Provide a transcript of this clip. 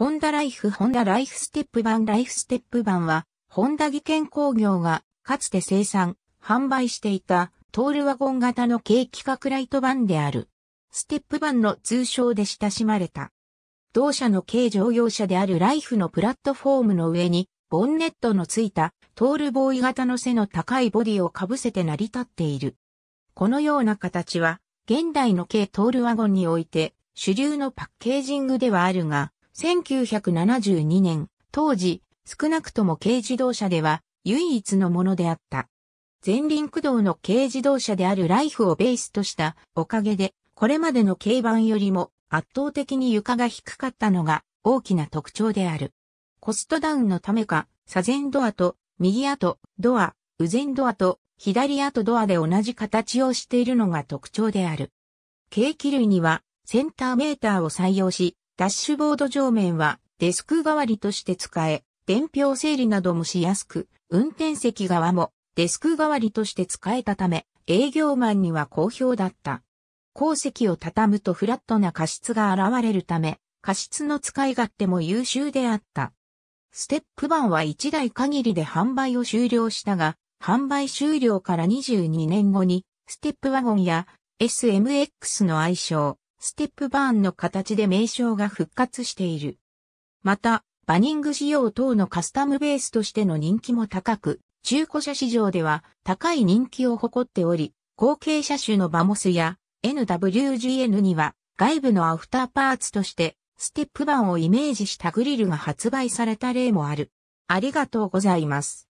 ホンダライフホンダライフステップ版ライフステップ版は、ホンダ技研工業がかつて生産、販売していたトールワゴン型の軽規格ライト版である。ステップ版の通称で親しまれた。同社の軽乗用車であるライフのプラットフォームの上に、ボンネットのついたトールボーイ型の背の高いボディをかぶせて成り立っている。このような形は、現代の軽トールワゴンにおいて主流のパッケージングではあるが、1972年、当時、少なくとも軽自動車では唯一のものであった。前輪駆動の軽自動車であるライフをベースとしたおかげで、これまでの軽バンよりも圧倒的に床が低かったのが大きな特徴である。コストダウンのためか、左前ドアと右後ドア、右前ドアと左後ドアで同じ形をしているのが特徴である。計器類にはセンターメーターを採用し、ダッシュボード上面はデスク代わりとして使え、伝票整理などもしやすく、運転席側もデスク代わりとして使えたため、営業マンには好評だった。鉱石を畳むとフラットな過失が現れるため、過失の使い勝手も優秀であった。ステップ版は1台限りで販売を終了したが、販売終了から22年後に、ステップワゴンや SMX の愛称、ステップバーンの形で名称が復活している。また、バニング仕様等のカスタムベースとしての人気も高く、中古車市場では高い人気を誇っており、後継車種のバモスや NWGN には外部のアフターパーツとしてステップバンをイメージしたグリルが発売された例もある。ありがとうございます。